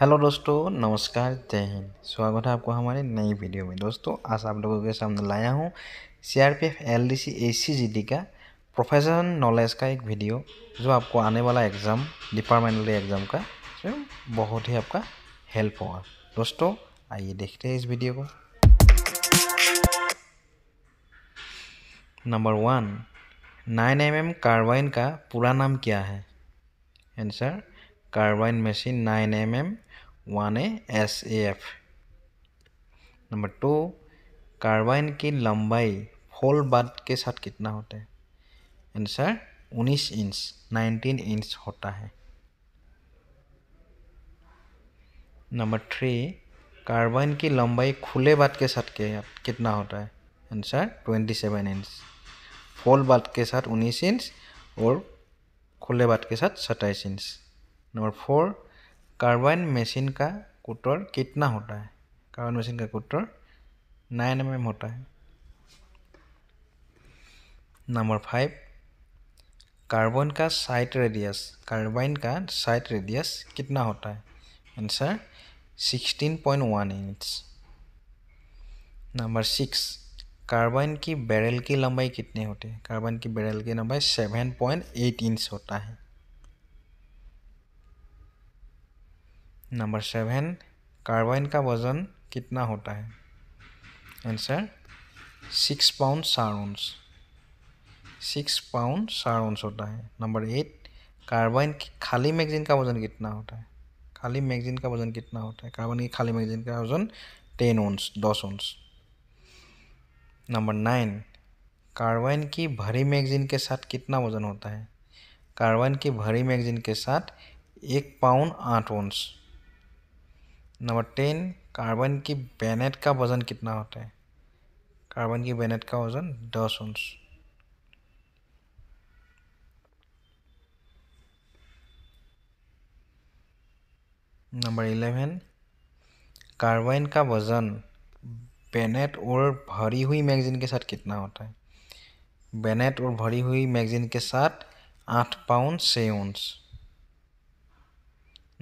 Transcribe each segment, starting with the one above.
hello दोस्तों नमस्कार जय हिंद स्वागत है आपको हमारे नई वीडियो में दोस्तों आज आप लोगों के सामने लाया हूँ C R P F L D C A C G D का प्रोफेशनल नॉलेज का एक वीडियो जो आपको आने वाला एग्ज़ाम डिपार्टमेंटल एग्ज़ाम का बहुत ही आपका हेल्प होगा दोस्तों आइए देखते हैं इस वीडियो को number one nine M M carbine का पूरा नाम क्या है answer carbine machine 9 mm 1a SAF number two carbine की लंबाई होल बाद के साथ कितना होता है आंसर 19 इंच 19 इंच होता है नंबर थ्री कार्बाइन की लंबाई खुले बात के साथ के कितना होता है आंसर 27 इंच होल बाद के साथ 19 इंच और खुले बात के साथ सत्ताईस inch number four carbine machine का कुटर कितना होता है कार्बाइन मशीन का कुटर नाइन एम mm होता है नंबर फाइव कार्बन का साइट रेडियस कार्बाइन का साइट रेडियस कितना होता है answer sixteen point one inch number six carbine की बैरल की लंबाई कितनी होती है कार्बाइन की बैरल की लंबाई सेवन पॉइंट एट इंच होता है नंबर सेवन कार्बाइन का वज़न कितना होता है आंसर सिक्स पाउंड चार सिक्स पाउंड चार होता है नंबर एट कार्बाइन की खाली मैगजीन का वज़न कितना होता है खाली मैगजीन का वज़न कितना होता है कार्बन की खाली मैगजीन का वज़न टेन ओंस दस ओंस नंबर नाइन कार्बाइन की भरी मैगजीन के साथ कितना वज़न होता है कार्बाइन की भरी मैगजीन के साथ एक पाउंड आठ ओंस नंबर टेन कार्बन की बेनेट का वज़न कितना होता है कार्बन की बेनेट का वज़न दस उन्स नंबर इलेवन कार्बन का वज़न बेनेट और भरी हुई मैगजीन के साथ कितना होता है बेनेट और भरी हुई मैगजीन के साथ आठ पाउंड छः उन्स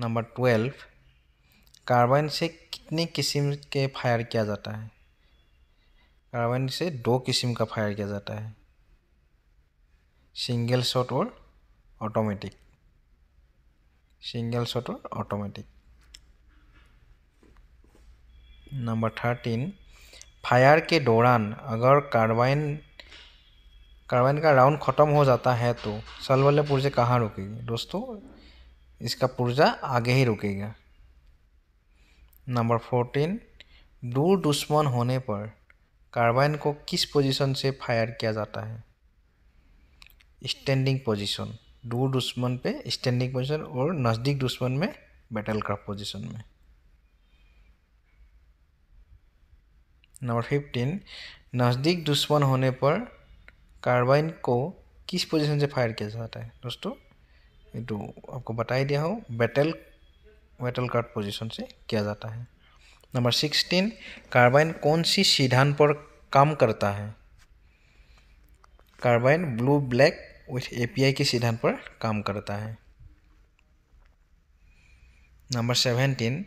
नंबर ट्वेल्व कार्बाइन से कितने किस्म के फायर किया जाता है कार्बाइन से दो किस्म का फायर किया जाता है सिंगल शॉट और ऑटोमेटिक सिंगल शॉट और ऑटोमेटिक नंबर थर्टीन फायर के दौरान अगर कार्बाइन कार्बाइन का राउंड ख़त्म हो जाता है तो सल वाले पुर्जे कहाँ रुकेगी दोस्तों इसका पुर्जा आगे ही रुकेगा नंबर फोर्टीन दूर दुश्मन होने पर कार्बाइन को किस पोजीशन से फायर किया जाता है स्टैंडिंग पोजीशन दूर दुश्मन पे स्टैंडिंग पोजीशन और नज़दीक दुश्मन में बैटल क्राफ्ट पोजीशन में नंबर फिफ्टीन नज़दीक दुश्मन होने पर कार्बाइन को किस पोजीशन से फायर किया जाता है दोस्तों तो आपको बता ही दिया हो बैटल मेटल कार्ड पोजीशन से किया जाता है नंबर सिक्सटीन कार्बाइन कौन सी सीधान पर काम करता है carbine blowback with API के सिद्धांत पर काम करता है नंबर सेवेंटीन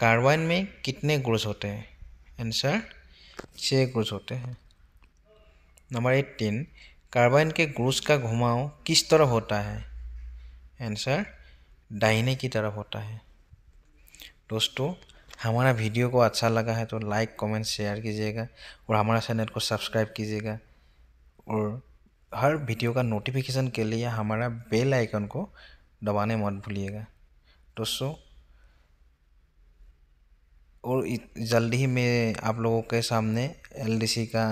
कार्बाइन में कितने ग्रुप्स होते हैं आंसर छः ग्रुप्स होते हैं नंबर एट्टीन कार्बाइन के ग्रुप्स का घुमाव किस तरह होता है आंसर दाहिने की तरफ होता है दोस्तों हमारा वीडियो को अच्छा लगा है तो लाइक कमेंट शेयर कीजिएगा और हमारा चैनल को सब्सक्राइब कीजिएगा और हर वीडियो का नोटिफिकेशन के लिए हमारा बेल आइकन को दबाने मत भूलिएगा दोस्तों और जल्दी ही मैं आप लोगों के सामने एलडीसी का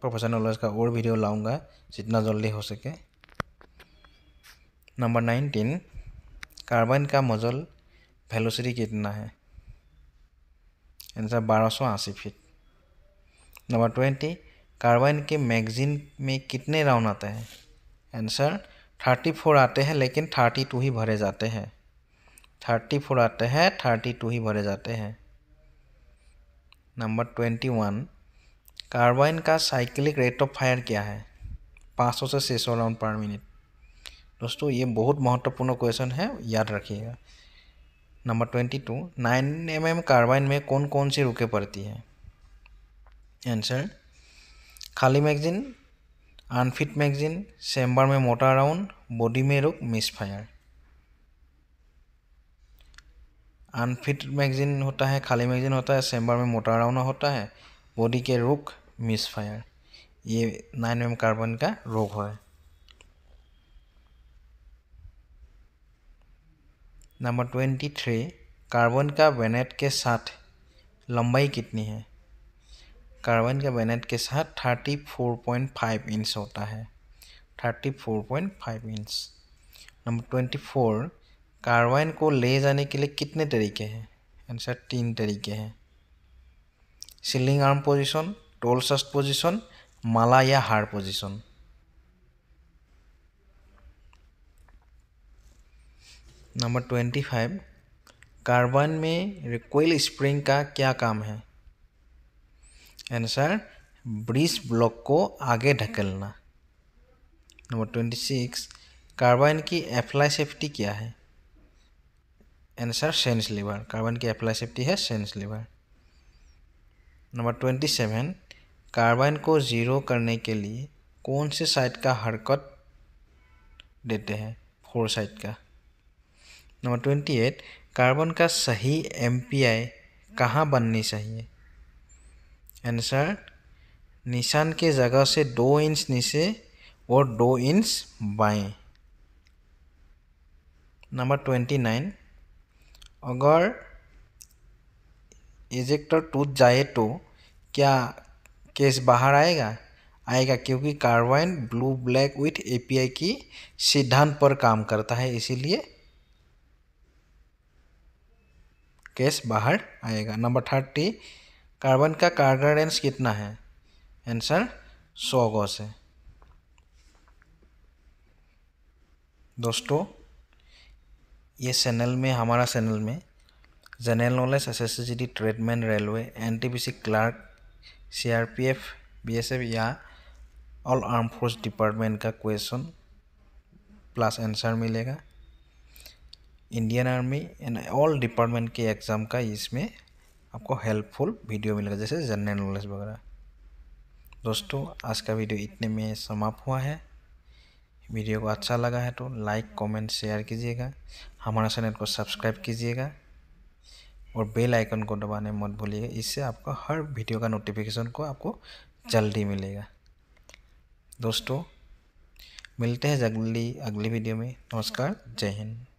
प्रोफेशनल नॉलेज का और वीडियो लाऊंगा जितना जल्दी हो सके नंबर नाइनटीन कार्बन का मजल वेलोसिटी कितना है आंसर बारह सौ अस्सी फीट नंबर ट्वेंटी कार्बाइन के मैगजीन में कितने राउंड आते हैं आंसर थर्टी फोर आते हैं लेकिन थर्टी टू ही भरे जाते हैं थर्टी फोर आते हैं थर्टी टू ही भरे जाते हैं नंबर ट्वेंटी वन कार्बाइन का साइक्लिक रेट ऑफ फायर क्या है पाँच सौ से छः सौ राउंड पर मिनट दोस्तों ये बहुत महत्वपूर्ण क्वेश्चन है याद रखिएगा number twenty two nine M M carbine में कौन कौन सी रुके पड़ती है आंसर खाली मैगजीन अनफिट मैगजीन चैम्बर में मोटा राउंड बॉडी में रुक मिस फायर अनफिट मैगजीन होता है खाली मैगजीन होता है चैम्बर में मोटा राउंड होता है बॉडी के रुक मिस फायर ये नाइन एम कार्बन का रोग है नंबर ट्वेंटी थ्री कार्बन का बेनेट के साथ लंबाई कितनी है कार्बन का बेनेट के साथ thirty four point five inch होता है thirty four point five inch number twenty four carbine को ले जाने के लिए कितने तरीके हैं आंसर तीन तरीके हैं सीलिंग आर्म पोजीशन टोल सस्ट पोजीशन माला या हार position number twenty five carbine में रिकोइल स्प्रिंग का क्या काम है आंसर ब्रिज ब्लॉक को आगे ढकेलना नंबर ट्वेंटी सिक्स कार्बन की अप्लाई सेफ्टी क्या है आंसर सेंस लीवर कार्बन की अप्लाई सेफ्टी है sense lever number twenty seven carbon को ज़ीरो करने के लिए कौन से साइड का हरकत देते हैं फोर साइड का नंबर ट्वेंटी एट कार्बन का सही एम पी आई कहाँ बननी चाहिए आंसर निशान के जगह से दो इंच नीचे और दो इंच बाएं नंबर ट्वेंटी नाइन अगर इजेक्टर टूट जाए तो क्या केस बाहर आएगा आएगा क्योंकि carbine blowback with API की सिद्धांत पर काम करता है इसीलिए केस बाहर आएगा नंबर थर्टी कार्बन का कार्बन रेंज कितना है आंसर सौ गॉस है दोस्तों ये चैनल में हमारा चैनल में general knowledge S S G D tradesman railway N T P C clerk C R P F B S F या ऑल आर्म फोर्स डिपार्टमेंट का क्वेश्चन प्लस आंसर मिलेगा Indian army and all department के exam का इसमें आपको helpful video मिलेगा जैसे general knowledge वगैरह दोस्तों आज का वीडियो इतने में समाप्त हुआ है वीडियो को अच्छा लगा है तो लाइक कमेंट शेयर कीजिएगा हमारा चैनल को सब्सक्राइब कीजिएगा और बेल आइकन को दबाने मत भूलिएगा इससे आपका हर वीडियो का नोटिफिकेशन को आपको जल्दी मिलेगा दोस्तों मिलते हैं जल्दी अगली वीडियो में नमस्कार जय हिंद